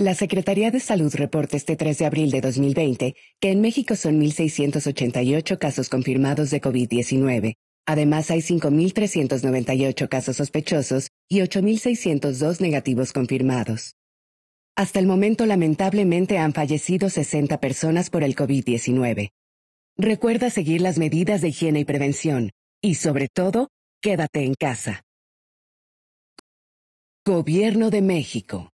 La Secretaría de Salud reporta este 3 de abril de 2020 que en México son 1.688 casos confirmados de COVID-19. Además, hay 5.398 casos sospechosos y 8.602 negativos confirmados. Hasta el momento, lamentablemente, han fallecido 60 personas por el COVID-19. Recuerda seguir las medidas de higiene y prevención, y sobre todo, quédate en casa. Gobierno de México.